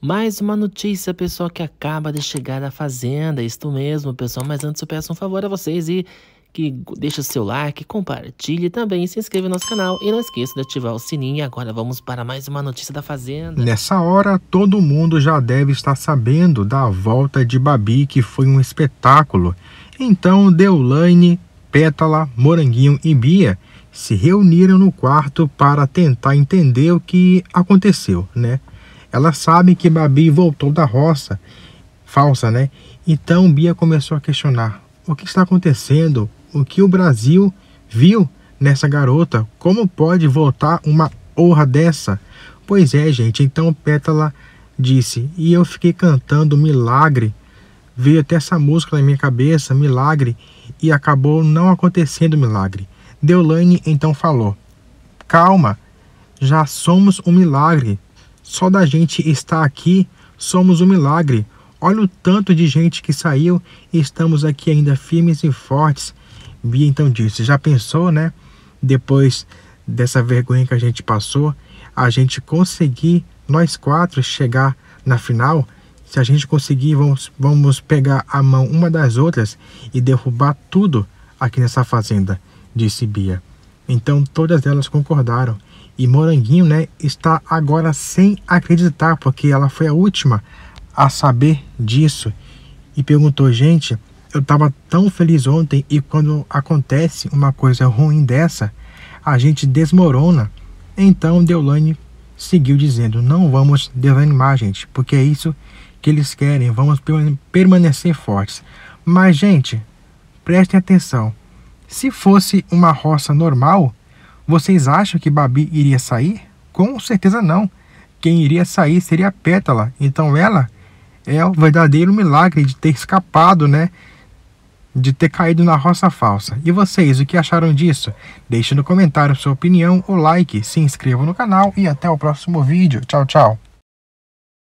Mais uma notícia, pessoal, que acaba de chegar da fazenda. Isto mesmo, pessoal. Mas antes eu peço um favor a vocês e que deixa seu like, compartilhe também, se inscreva no nosso canal e não esqueça de ativar o sininho. Agora vamos para mais uma notícia da Fazenda. Nessa hora, todo mundo já deve estar sabendo da volta de Babi, que foi um espetáculo. Então, Deulane, Pétala, Moranguinho e Bia se reuniram no quarto para tentar entender o que aconteceu, né? Elas sabem que Babi voltou da roça, falsa, né? Então Bia começou a questionar: o que está acontecendo? O que o Brasil viu nessa garota? Como pode voltar uma honra dessa? Pois é, gente. Então Pétala disse: e eu fiquei cantando milagre. Veio até essa música na minha cabeça, milagre, e acabou não acontecendo milagre. Deolane então falou: calma, já somos um milagre. Só da gente estar aqui somos um milagre. Olha o tanto de gente que saiu e estamos aqui ainda firmes e fortes. Bia então disse: Já pensou, né? Depois dessa vergonha que a gente passou, a gente conseguir, nós quatro, chegar na final. Se a gente conseguir, vamos, vamos pegar a mão uma das outras e derrubar tudo aqui nessa fazenda, disse Bia. Então todas elas concordaram e Moranguinho, né, está agora sem acreditar, porque ela foi a última a saber disso. E perguntou, gente, eu estava tão feliz ontem e quando acontece uma coisa ruim dessa, a gente desmorona. Então Deolane seguiu dizendo, não vamos desanimar, gente, porque é isso que eles querem, vamos permanecer fortes. Mas, gente, prestem atenção, se fosse uma roça normal, vocês acham que Babi iria sair? Com certeza não. Quem iria sair seria a Pétala. Então ela é o verdadeiro milagre de ter escapado, né? De ter caído na roça falsa. E vocês, o que acharam disso? Deixe no comentário sua opinião, o like, se inscreva no canal e até o próximo vídeo. Tchau, tchau.